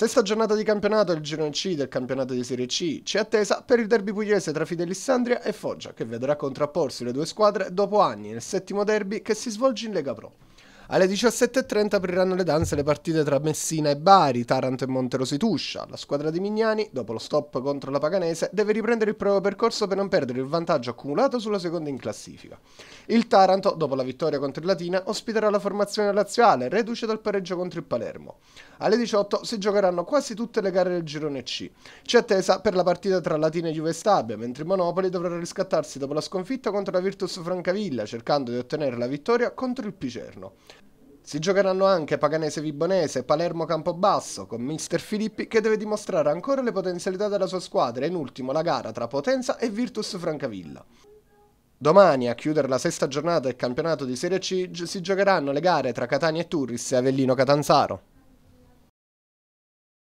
Sesta giornata di campionato del Girone C del campionato di Serie C ci attesa per il derby pugliese tra Fidelissandria e Foggia, che vedrà contrapporsi le due squadre dopo anni nel settimo derby che si svolge in Lega Pro. Alle 17.30 apriranno le danze le partite tra Messina e Bari, Taranto e Monterosi Tuscia. La squadra di Mignani, dopo lo stop contro la Paganese, deve riprendere il proprio percorso per non perdere il vantaggio accumulato sulla seconda in classifica. Il Taranto, dopo la vittoria contro il Latina, ospiterà la formazione laziale, reduce dal pareggio contro il Palermo. Alle 18 si giocheranno quasi tutte le gare del girone C. C'è attesa per la partita tra Latina e Juve Stabia, mentre il Monopoli dovrà riscattarsi dopo la sconfitta contro la Virtus Francavilla, cercando di ottenere la vittoria contro il Picerno. Si giocheranno anche Paganese-Vibonese, Palermo-Campobasso, con Mister Filippi che deve dimostrare ancora le potenzialità della sua squadra e in ultimo la gara tra Potenza e Virtus Francavilla. Domani, a chiudere la sesta giornata del campionato di Serie C, si giocheranno le gare tra Catania e Turris e Avellino-Catanzaro.